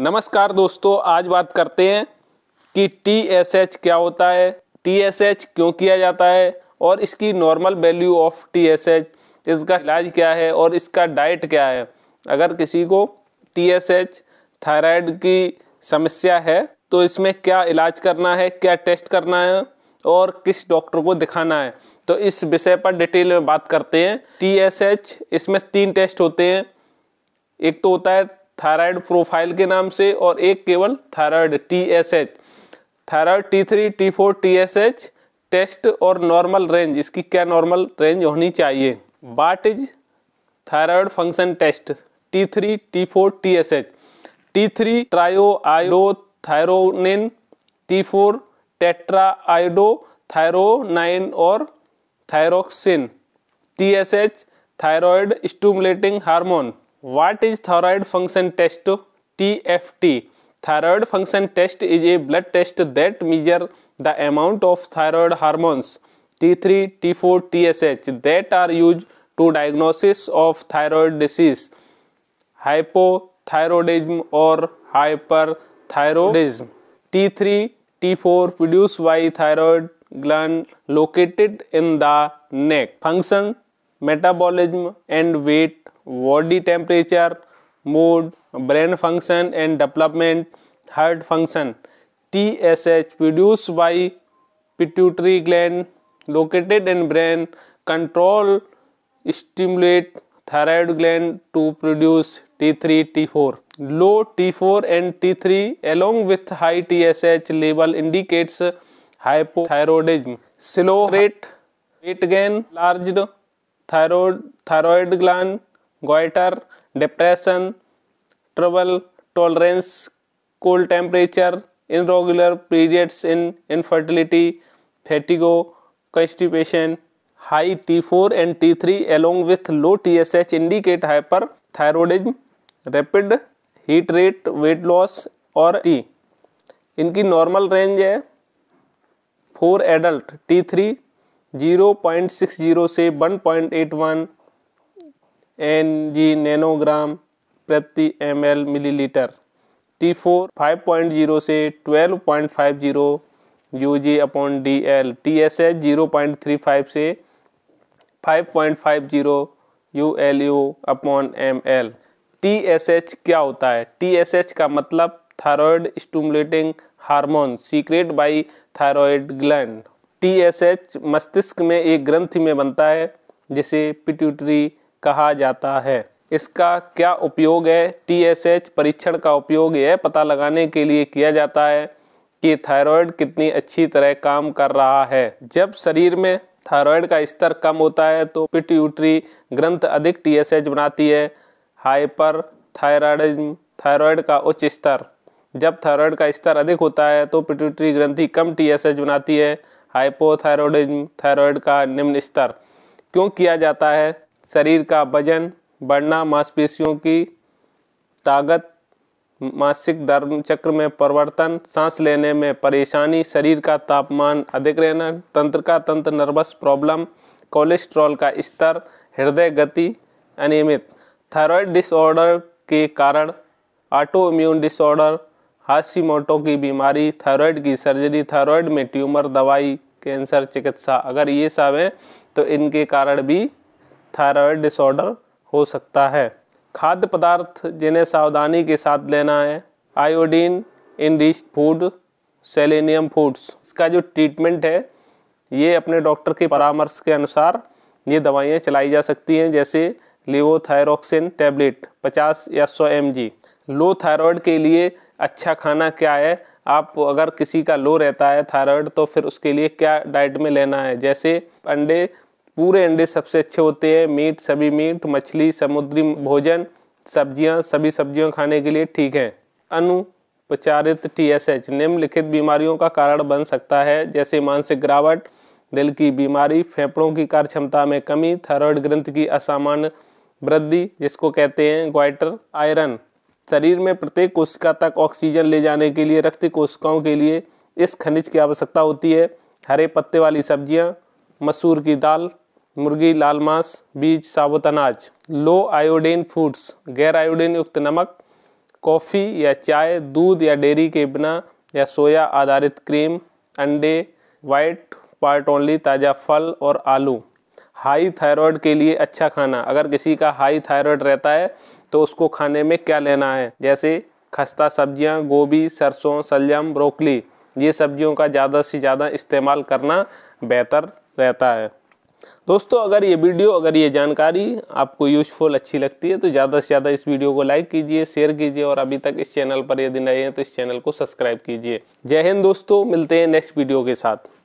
नमस्कार दोस्तों आज बात करते हैं कि टी एस एच क्या होता है टी एस एच क्यों किया जाता है और इसकी normal value of T S H इसका इलाज क्या है और इसका डाइट क्या है अगर किसी को टी एस एच थायराइड की समस्या है तो इसमें क्या इलाज करना है क्या टेस्ट करना है और किस डॉक्टर को दिखाना है तो इस विषय पर डिटेल में बात करते हैं टी एस एच इसमें तीन टेस्ट होते हैं एक तो होता है थायराइड प्रोफाइल के नाम से और एक केवल thyroid T S H thyroid T three T four T S H test और नॉर्मल रेंज इसकी क्या नॉर्मल रेंज होनी चाहिए what is thyroid function test T three T four T S H T three triiodothyronine T four tetraiodothyronine और thyroxine T S H thyroid stimulating hormone what is thyroid function test T F T thyroid function test is a blood test that measure the amount of thyroid hormones T three T four T S H that are use to diagnosis of thyroid disease thyroidism और hyper thyroidism T three T four produce by thyroid gland located in the neck function metabolism and weight body temperature, mood, brain function and development, heart function. TSH produced by pituitary gland located in brain control stimulate thyroid gland to produce T3, T4. Low T4 and T3 along with high TSH level indicates hypothyroidism. Slow rate, weight gain, large thyroid, thyroid gland goitre depression trouble tolerance cold temperature in irregular periods in infertility fatigue constipation high T four and T three along with low T S H indicate hyper thyroidism rapid heat rate weight loss और T इनकी normal range है for adult T three zero point six zero से one point eight one N G nanogram प्रति M L millilitre T four five point zero से twelve point five zero U G upon D L T S H zero point three five से five point five zero U L U upon M L T S H क्या होता है T S H का मतलब thyroid stimulating hormone secrete by thyroid gland T S H मस्तिष्क में एक ग्रंथि में बनता है जिसे पिट्यूटरी कहा जाता है इसका क्या उपयोग है टीएसएच परीक्षण का उपयोग यह पता लगाने के लिए किया जाता है कि थायराइड कितनी अच्छी तरह काम कर रहा है जब शरीर में थायराइड का स्तर कम होता है तो पिट्यूटरी ग्रंथ अधिक टी एस एच बनाती है हाइपर थायराइडिज्म थायराइड का उच्च स्तर जब थायराइड का स्तर अधिक होता है तो पिट्यूटरी ग्रंथि कम टी एस एच बनाती है हाइपोथायरॉयडिज्म थायराइड का निम्न स्तर क्यों किया जाता है शरीर का वजन बढ़ना मांसपेशियों की ताकत मासिक धर्म चक्र में परिवर्तन सांस लेने में परेशानी शरीर का तापमान अधिक रहना तंत्र का तंत्र नर्वस प्रॉब्लम कोलेस्ट्रॉल का स्तर हृदय गति अनियमित थायराइड डिसऑर्डर के कारण ऑटो इम्यून डिसऑर्डर हासीमोटो की बीमारी थायराइड की सर्जरी थायराइड में ट्यूमर दवाई कैंसर चिकित्सा अगर ये सब हैं तो इनके कारण भी थायराइड डिसऑर्डर हो सकता है खाद्य पदार्थ जिन्हें सावधानी के साथ लेना है iodine in rich food selenium foods इसका जो ट्रीटमेंट है ये अपने डॉक्टर के परामर्श के अनुसार ये दवाइयाँ चलाई जा सकती हैं जैसे लिवोथायरोक्सिन टैबलेट 50 या 100 एम लो थायराइड के लिए अच्छा खाना क्या है आप अगर किसी का लो रहता है थायराइड तो फिर उसके लिए क्या डाइट में लेना है जैसे अंडे पूरे अंडे सबसे अच्छे होते हैं मीट सभी मीट मछली समुद्री भोजन सब्जियां सभी सब्जियां खाने के लिए ठीक हैं अनुपचारित टीएसएच निम्नलिखित बीमारियों का कारण बन सकता है जैसे मानसिक गिरावट दिल की बीमारी फेफड़ों की कार्य क्षमता में कमी थायराइड ग्रंथ की असामान्य वृद्धि जिसको कहते हैं ग्वाइटर आयरन शरीर में प्रत्येक कोशिका तक ऑक्सीजन ले जाने के लिए रक्त कोशिकाओं के लिए इस खनिज की आवश्यकता होती है हरे पत्ते वाली सब्जियां मसूर की दाल मुर्गी लाल मांस बीज साबुत अनाज लो आयोडीन फूड्स गैर आयोडीन युक्त नमक कॉफ़ी या चाय दूध या डेयरी के बिना या सोया आधारित क्रीम अंडे वाइट पार्ट ओनली ताज़ा फल और आलू हाई थायराइड के लिए अच्छा खाना अगर किसी का हाई थायराइड रहता है तो उसको खाने में क्या लेना है जैसे खस्ता सब्जियां गोभी सरसों सलजम ब्रोकली ये सब्जियों का ज़्यादा से ज़्यादा इस्तेमाल करना बेहतर रहता है दोस्तों अगर ये वीडियो अगर ये जानकारी आपको यूजफुल अच्छी लगती है तो ज़्यादा से ज़्यादा इस वीडियो को लाइक कीजिए शेयर कीजिए और अभी तक इस चैनल पर यदि नए हैं तो इस चैनल को सब्सक्राइब कीजिए जय हिंद दोस्तों मिलते हैं नेक्स्ट वीडियो के साथ